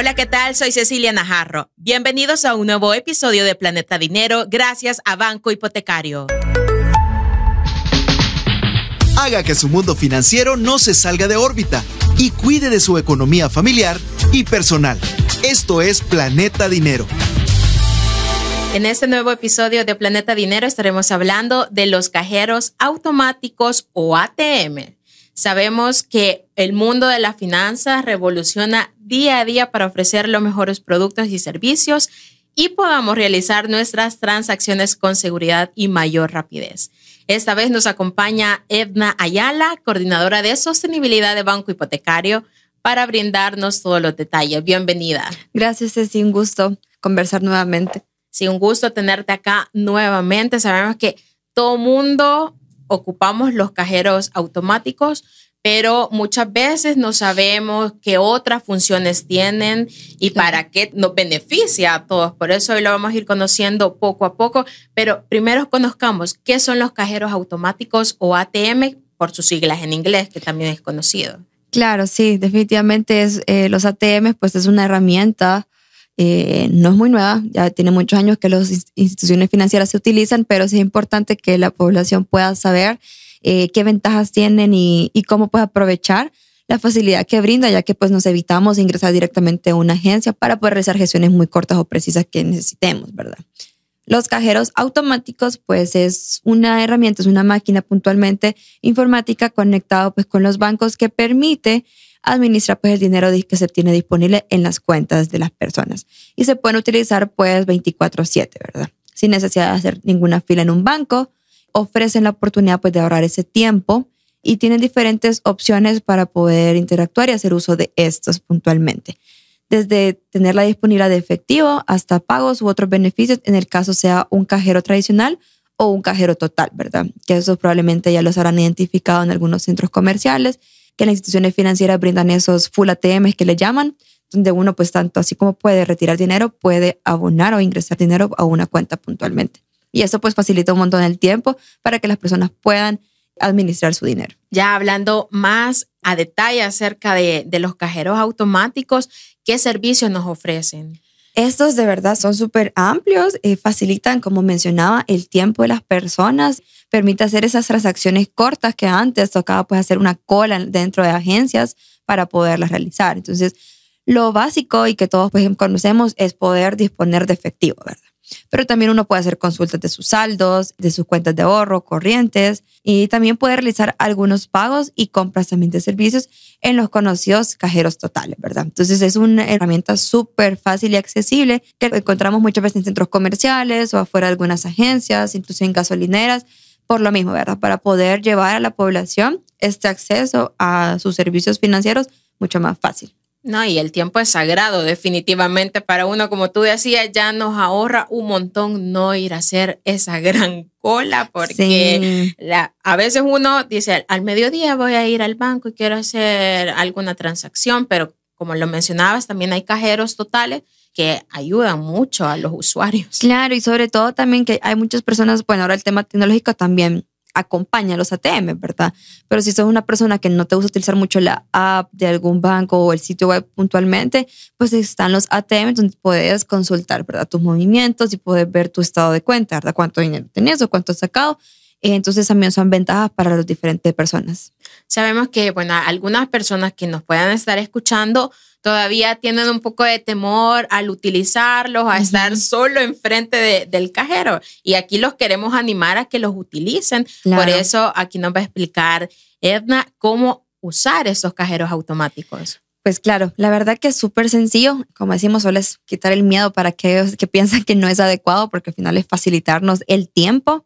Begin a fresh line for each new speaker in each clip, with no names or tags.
Hola, ¿qué tal? Soy Cecilia Najarro. Bienvenidos a un nuevo episodio de Planeta Dinero gracias a Banco Hipotecario.
Haga que su mundo financiero no se salga de órbita y cuide de su economía familiar y personal. Esto es Planeta Dinero.
En este nuevo episodio de Planeta Dinero estaremos hablando de los cajeros automáticos o ATM. Sabemos que el mundo de la finanza revoluciona día a día para ofrecer los mejores productos y servicios y podamos realizar nuestras transacciones con seguridad y mayor rapidez. Esta vez nos acompaña Edna Ayala, coordinadora de sostenibilidad de Banco Hipotecario, para brindarnos todos los detalles. Bienvenida.
Gracias, es un gusto conversar nuevamente. Sí,
un gusto tenerte acá nuevamente. Sabemos que todo mundo ocupamos los cajeros automáticos, pero muchas veces no sabemos qué otras funciones tienen y para qué nos beneficia a todos. Por eso hoy lo vamos a ir conociendo poco a poco, pero primero conozcamos qué son los cajeros automáticos o ATM por sus siglas en inglés, que también es conocido.
Claro, sí, definitivamente es, eh, los ATM pues es una herramienta eh, no es muy nueva, ya tiene muchos años que las instituciones financieras se utilizan, pero sí es importante que la población pueda saber eh, qué ventajas tienen y, cómo puede aprovechar la facilidad que brinda, ya que pues nos evitamos ingresar directamente a una agencia para poder realizar gestiones muy cortas o precisas que necesitemos, ¿verdad? Los cajeros automáticos, pues es una herramienta, es una máquina puntualmente informática conectada pues con los bancos que permite administra pues el dinero que se tiene disponible en las cuentas de las personas y se pueden utilizar pues 24/7, ¿verdad? Sin necesidad de hacer ninguna fila en un banco, ofrecen la oportunidad pues de ahorrar ese tiempo y tienen diferentes opciones para poder interactuar y hacer uso de estos puntualmente desde tenerla disponible de efectivo hasta pagos u otros beneficios en el caso sea un cajero tradicional o un cajero total, ¿verdad? Que esos probablemente ya los habrán identificado en algunos centros comerciales que las instituciones financieras brindan esos full ATMs que le llaman, donde uno pues tanto así como puede retirar dinero, puede abonar o ingresar dinero a una cuenta puntualmente. Y eso pues facilita un montón el tiempo para que las personas puedan administrar su dinero.
Ya hablando más a detalle acerca de, de los cajeros automáticos, ¿qué servicios nos ofrecen?
Estos de verdad son súper amplios, eh, facilitan, como mencionaba, el tiempo de las personas, permite hacer esas transacciones cortas que antes tocaba pues hacer una cola dentro de agencias para poderlas realizar. Entonces, lo básico y que todos pues, conocemos es poder disponer de efectivo, ¿verdad? Pero también uno puede hacer consultas de sus saldos, de sus cuentas de ahorro, corrientes y también puede realizar algunos pagos y compras también de servicios en los conocidos cajeros totales, ¿verdad? Entonces es una herramienta súper fácil y accesible que encontramos muchas veces en centros comerciales o afuera de algunas agencias, incluso en gasolineras por lo mismo, ¿verdad? Para poder llevar a la población este acceso a sus servicios financieros mucho más fácil.
No, y el tiempo es sagrado definitivamente para uno, como tú decías, ya nos ahorra un montón no ir a hacer esa gran cola, porque la, a veces uno dice, al mediodía voy a ir al banco y quiero hacer alguna transacción, pero como lo mencionabas, también hay cajeros totales que
ayudan mucho a los usuarios. Claro, y sobre todo también que hay muchas personas, bueno, ahora el tema tecnológico también, acompaña los ATM, ¿verdad? Pero si sos una persona que no te gusta utilizar mucho la app de algún banco o el sitio web puntualmente, pues están los ATM donde puedes consultar, ¿verdad? Tus movimientos y puedes ver tu estado de cuenta, ¿verdad? Cuánto dinero tenés o cuánto has sacado eh, entonces también son ventajas para las diferentes personas.
Sabemos que, bueno, algunas personas que nos puedan estar escuchando todavía tienen un poco de temor al utilizarlos, a estar solo enfrente del cajero. Y aquí los queremos animar a que los utilicen. Por eso aquí nos va a explicar Edna cómo usar esos cajeros automáticos.
Pues claro, la verdad que es súper sencillo. Como decimos, solo es quitar el miedo para aquellos que piensan que no es adecuado, porque al final es facilitarnos el tiempo.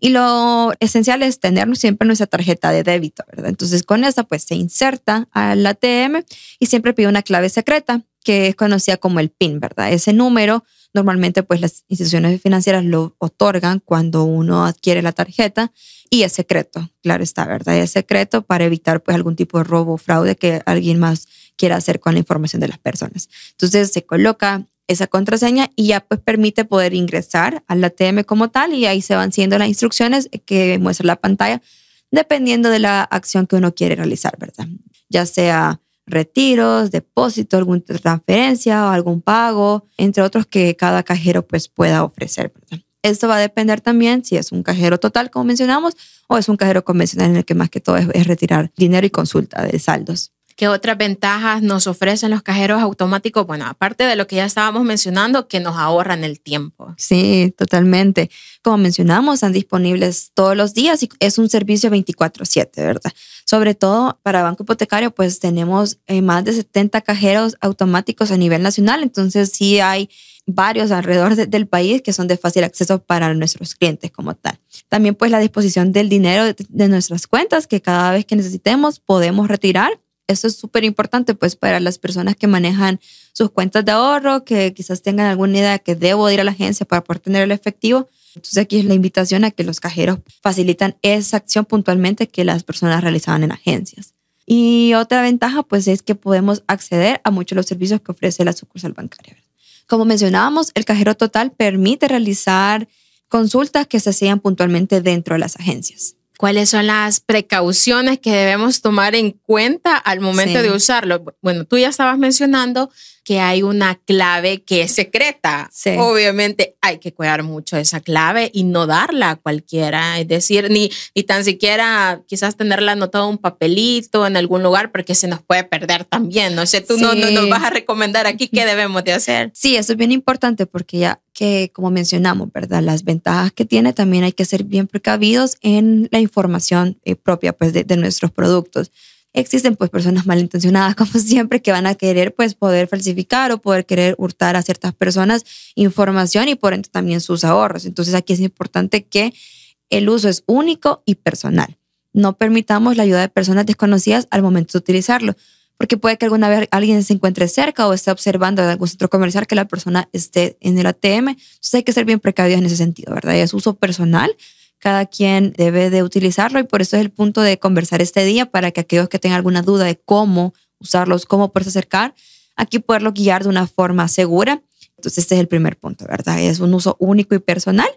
Y lo esencial es tener siempre nuestra tarjeta de débito, ¿verdad? Entonces con esa pues se inserta al ATM y siempre pide una clave secreta que es conocida como el PIN, ¿verdad? Ese número normalmente pues las instituciones financieras lo otorgan cuando uno adquiere la tarjeta y es secreto, claro está, ¿verdad? es secreto para evitar pues algún tipo de robo o fraude que alguien más quiera hacer con la información de las personas. Entonces se coloca esa contraseña y ya pues permite poder ingresar al ATM como tal y ahí se van siendo las instrucciones que muestra la pantalla dependiendo de la acción que uno quiere realizar, ¿verdad? Ya sea retiros, depósito, alguna transferencia o algún pago, entre otros que cada cajero pues pueda ofrecer, ¿verdad? Esto va a depender también si es un cajero total, como mencionamos, o es un cajero convencional en el que más que todo es retirar dinero y consulta de saldos.
¿Qué otras ventajas nos ofrecen los cajeros automáticos? Bueno, aparte de lo que ya estábamos mencionando, que nos ahorran el tiempo.
Sí, totalmente. Como mencionamos, están disponibles todos los días y es un servicio 24/7, ¿verdad? Sobre todo para Banco Hipotecario, pues tenemos eh, más de 70 cajeros automáticos a nivel nacional, entonces sí hay varios alrededor del país que son de fácil acceso para nuestros clientes como tal. También pues la disposición del dinero de nuestras cuentas que cada vez que necesitemos podemos retirar eso es súper importante pues para las personas que manejan sus cuentas de ahorro, que quizás tengan alguna idea que debo ir a la agencia para poder tener el efectivo. Entonces aquí es la invitación a que los cajeros facilitan esa acción puntualmente que las personas realizaban en agencias. Y otra ventaja pues es que podemos acceder a muchos de los servicios que ofrece la sucursal bancaria. Como mencionábamos, el cajero total permite realizar consultas que se hacían puntualmente dentro de las agencias. ¿Cuáles son las
precauciones que debemos tomar en cuenta al momento de usarlo? Bueno, tú ya estabas mencionando que hay una clave que es secreta. Sí. Obviamente hay que cuidar mucho esa clave y no darla a cualquiera, es decir, ni, ni tan siquiera quizás tenerla anotada en un papelito en algún lugar porque se nos puede perder también. No sé, tú no, no, nos vas a recomendar aquí qué debemos de hacer. Sí,
eso es bien importante porque ya como mencionamos, ¿verdad? Las ventajas que tiene, también hay que ser bien precavidos en la información eh, propia pues, de, de, nuestros productos. Existen pues personas malintencionadas, como siempre, que van a querer pues poder falsificar o poder querer hurtar a ciertas personas información y por ende también sus ahorros. Entonces aquí es importante que el uso es único y personal. No permitamos la ayuda de personas desconocidas al momento de utilizarlo porque puede que alguna vez alguien se encuentre cerca o esté observando en algún centro comercial que la persona esté en el ATM. Entonces hay que ser bien precavidos en ese sentido, ¿verdad? es uso personal, cada quien debe de utilizarlo y por eso es el punto de conversar este día para que aquellos que tengan alguna duda de cómo usarlos, cómo poderse acercar, aquí poderlo guiar de una forma segura. Entonces este es el primer punto, ¿verdad? Es un uso único y personal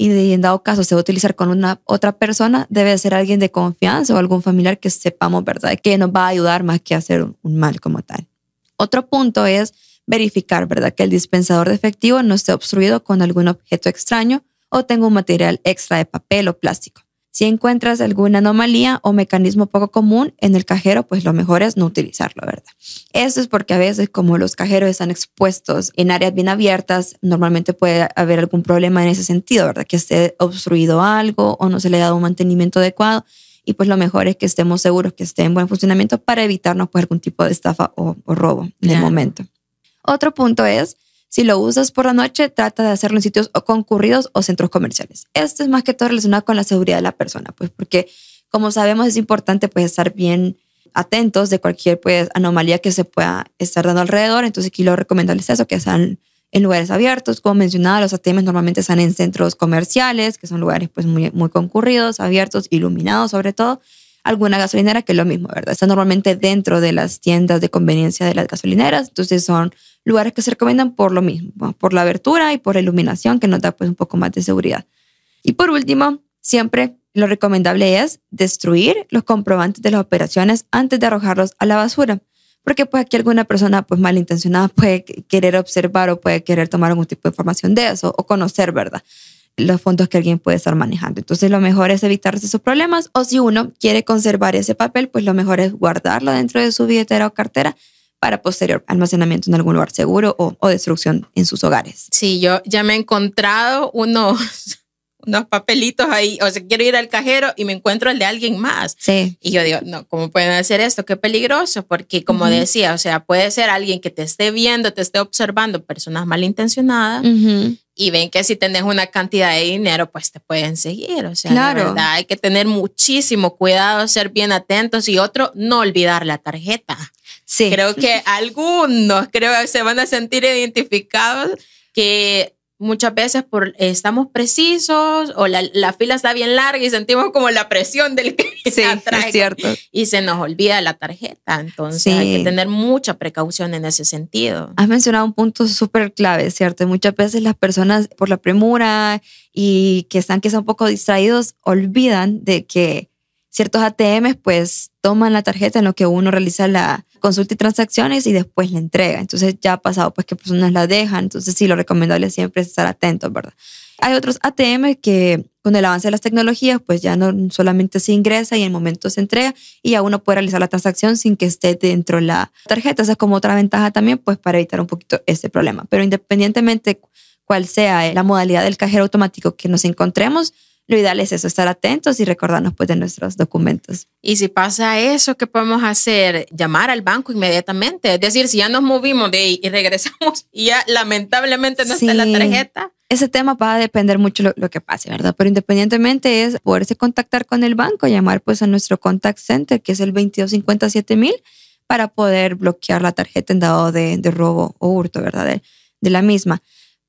y en dado caso se va a utilizar con una otra persona, debe ser alguien de confianza o algún familiar que sepamos, ¿verdad?, que nos va a ayudar más que hacer un, mal como tal. Otro punto es verificar, ¿verdad?, que el dispensador de efectivo no esté obstruido con algún objeto extraño o tenga un material extra de papel o plástico. Si encuentras alguna anomalía o mecanismo poco común en el cajero, pues lo mejor es no utilizarlo, ¿verdad? Eso es porque a veces como los cajeros están expuestos en áreas bien abiertas, normalmente puede haber algún problema en ese sentido, ¿verdad? Que esté obstruido algo o no se le ha dado un mantenimiento adecuado y pues lo mejor es que estemos seguros que esté en buen funcionamiento para evitarnos pues algún tipo de estafa o, robo en el momento. Otro punto es si lo usas por la noche, trata de hacerlo en sitios concurridos o centros comerciales. Esto es más que todo relacionado con la seguridad de la persona, pues porque como sabemos es importante pues estar bien atentos de cualquier pues anomalía que se pueda estar dando alrededor. Entonces aquí lo recomiendo al eso, que sean en lugares abiertos. Como mencionaba, los ATMs normalmente están en centros comerciales, que son lugares pues muy, muy concurridos, abiertos, iluminados sobre todo alguna gasolinera, que es lo mismo, ¿verdad? Está normalmente dentro de las tiendas de conveniencia de las gasolineras, entonces son lugares que se recomiendan por lo mismo, por la abertura y por la iluminación que nos da pues un poco más de seguridad. Y por último, siempre lo recomendable es destruir los comprobantes de las operaciones antes de arrojarlos a la basura, porque pues aquí alguna persona pues malintencionada puede querer observar o puede querer tomar algún tipo de información de eso o conocer, ¿verdad? los fondos que alguien puede estar manejando. Entonces, lo mejor es evitarse esos problemas o si uno quiere conservar ese papel, pues lo mejor es guardarlo dentro de su billetera o cartera para posterior almacenamiento en algún lugar seguro o, destrucción en sus hogares.
Sí, yo ya me he encontrado unos, unos papelitos ahí, o sea, quiero ir al cajero y me encuentro el de alguien más. Sí. Y yo digo, no, ¿cómo pueden hacer esto? Qué peligroso, porque como decía, o sea, puede ser alguien que te esté viendo, te esté observando, personas malintencionadas. Uh y ven que si tenés una cantidad de dinero, pues te pueden seguir. O sea, la verdad, hay que tener muchísimo cuidado, ser bien atentos y otro, no olvidar la tarjeta. Sí. Creo que algunos, creo, se van a sentir identificados que muchas veces por, eh, estamos precisos o la, fila está bien larga y sentimos como la presión del que sí, cierto. y se nos olvida la tarjeta. Entonces hay que tener mucha precaución en ese sentido.
Has mencionado un punto súper clave, ¿cierto? Muchas veces las personas por la premura y que están están un poco distraídos olvidan de que ciertos ATMs pues toman la tarjeta en lo que uno realiza la consulta y transacciones y después la entrega. Entonces ya ha pasado pues que personas la dejan, entonces sí, lo recomendable siempre es estar atento. ¿verdad? Hay otros ATMs que con el avance de las tecnologías pues ya no solamente se ingresa y en el momento se entrega y ya uno puede realizar la transacción sin que esté dentro la tarjeta. Esa es como otra ventaja también pues para evitar un poquito ese problema. Pero independientemente cuál sea la modalidad del cajero automático que nos encontremos, lo ideal es eso, estar atentos y recordarnos pues de nuestros documentos.
Y si pasa eso, ¿qué podemos hacer? Llamar al banco inmediatamente. Es decir, si ya nos movimos de ahí y regresamos y ya lamentablemente no está la tarjeta.
Ese tema va a depender mucho lo, lo que pase, ¿verdad? Pero independientemente es poderse contactar con el banco, llamar pues a nuestro contact center que es el 2257000 para poder bloquear la tarjeta en dado de, robo o hurto, ¿verdad? de la misma.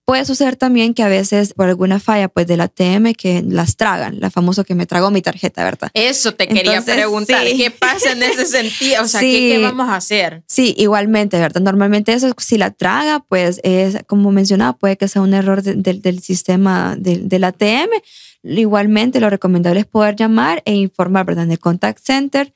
Puede suceder también que a veces por alguna falla pues de la TM que las tragan, la famosa que me tragó mi tarjeta, ¿verdad?
Eso te quería preguntar, ¿qué pasa en ese sentido? O sea, ¿qué, vamos a hacer?
Sí, igualmente, ¿verdad? Normalmente eso si la traga pues es, como mencionaba, puede que sea un error del sistema del de la TM. Igualmente lo recomendable es poder llamar e informar, ¿verdad? En el contact center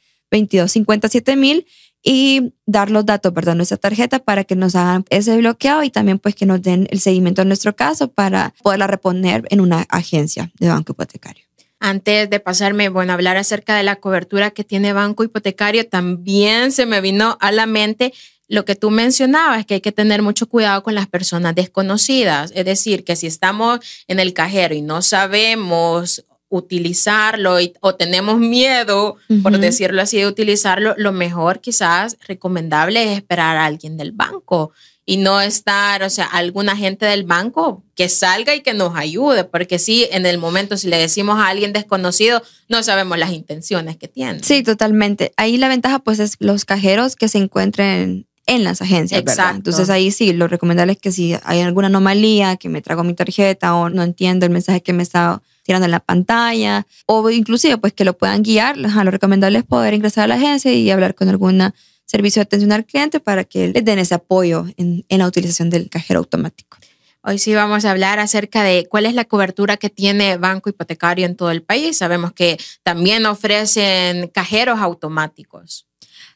mil y dar los datos, perdón, Nuestra tarjeta para que nos hagan ese bloqueo y también pues que nos den el seguimiento en nuestro caso para poderla reponer en una agencia de banco hipotecario.
Antes de pasarme, bueno, hablar acerca de la cobertura que tiene banco hipotecario, también se me vino a la mente lo que tú mencionabas, que hay que tener mucho cuidado con las personas desconocidas. Es decir, que si estamos en el cajero y no sabemos utilizarlo o tenemos miedo, por decirlo así, de utilizarlo, lo mejor quizás recomendable es esperar a alguien del banco y no estar, o sea, alguna agente del banco que salga y que nos ayude, porque sí, en el momento si le decimos a alguien desconocido, no sabemos las intenciones que
tiene. Sí, totalmente. Ahí la ventaja pues es los cajeros que se encuentren en las agencias, Exacto. Entonces ahí sí, lo recomendable es que si hay alguna anomalía, que me trago mi tarjeta o no entiendo el mensaje que me está tirando en la pantalla, o inclusive pues que lo puedan guiar. Lo recomendable es poder ingresar a la agencia y hablar con alguna servicio de atención al cliente para que les den ese apoyo en, en, la utilización del cajero automático.
Hoy sí vamos a hablar acerca de cuál es la cobertura que tiene Banco Hipotecario en todo el país. Sabemos que también ofrecen
cajeros automáticos.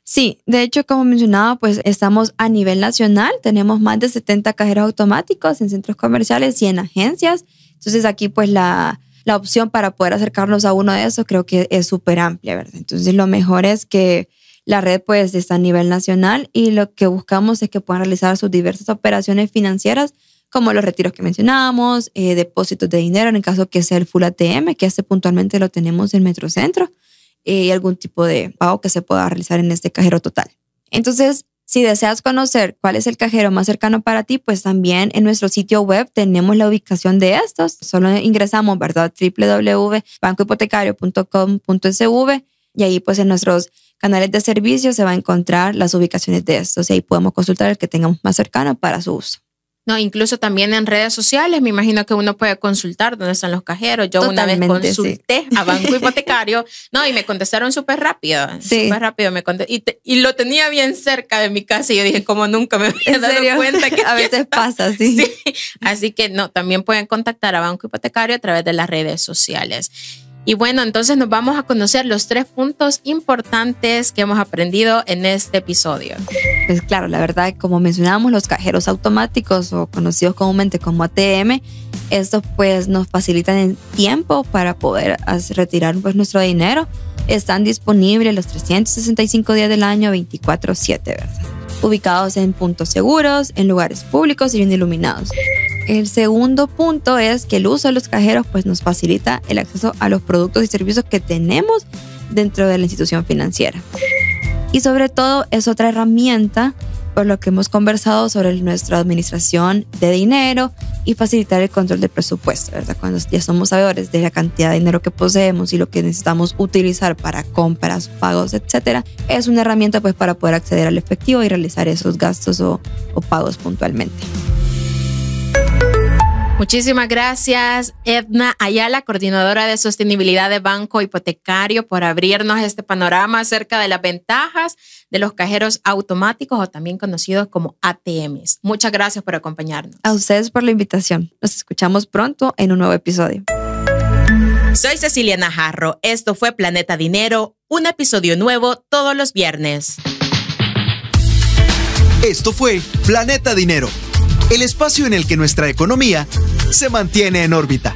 Sí, de hecho, como mencionaba, pues estamos a nivel nacional. Tenemos más de 70 cajeros automáticos en centros comerciales y en agencias. Entonces aquí pues la, la opción para poder acercarnos a uno de esos creo que es súper amplia, ¿verdad? Entonces lo mejor es que la red pues está a nivel nacional y lo que buscamos es que puedan realizar sus diversas operaciones financieras como los retiros que mencionábamos, eh, depósitos de dinero en el caso que sea el Full ATM, que este puntualmente lo tenemos en Metrocentro, eh, y algún tipo de pago que se pueda realizar en este cajero total. Entonces, si deseas conocer cuál es el cajero más cercano para ti, pues también en nuestro sitio web tenemos la ubicación de estos. Solo ingresamos, ¿verdad? www.bancohipotecario.com.sv y ahí pues en nuestros canales de servicio se va a encontrar las ubicaciones de estos y ahí podemos consultar el que tengamos más cercano para su uso.
No, incluso también en redes sociales, me imagino que uno puede consultar dónde están los cajeros. Yo una vez consulté a Banco Hipotecario, no, y me contestaron súper rápido, súper rápido. Me y, y, lo tenía bien cerca de mi casa y yo dije, como nunca me había dado cuenta que. a veces pasa, así. sí. Así que no, también pueden contactar a Banco Hipotecario a través de las redes sociales. Y bueno, entonces nos vamos a conocer los tres puntos importantes que hemos aprendido en este episodio.
Pues claro, la verdad, como mencionábamos, los cajeros automáticos o conocidos comúnmente como ATM, estos pues nos facilitan el tiempo para poder retirar pues nuestro dinero. Están disponibles los 365 días del año, 24/7, ¿verdad? Ubicados en puntos seguros, en lugares públicos y bien iluminados. El segundo punto es que el uso de los cajeros pues, nos facilita el acceso a los productos y servicios que tenemos dentro de la institución financiera. Y sobre todo es otra herramienta por lo que hemos conversado sobre nuestra administración de dinero y facilitar el control del presupuesto, Cuando ya somos sabedores de la cantidad de dinero que poseemos y lo que necesitamos utilizar para compras, pagos, etcétera, es una herramienta pues para poder acceder al efectivo y realizar esos gastos o pagos puntualmente.
Muchísimas gracias, Edna Ayala, coordinadora de sostenibilidad de Banco Hipotecario, por abrirnos este panorama acerca de las ventajas de los cajeros automáticos o también conocidos como ATMs. Muchas gracias por acompañarnos.
A ustedes por la invitación. Nos escuchamos pronto en un nuevo episodio.
Soy Cecilia Najarro. Esto fue Planeta Dinero, un episodio nuevo todos los viernes.
Esto fue Planeta Dinero el espacio en el que nuestra economía se mantiene en órbita.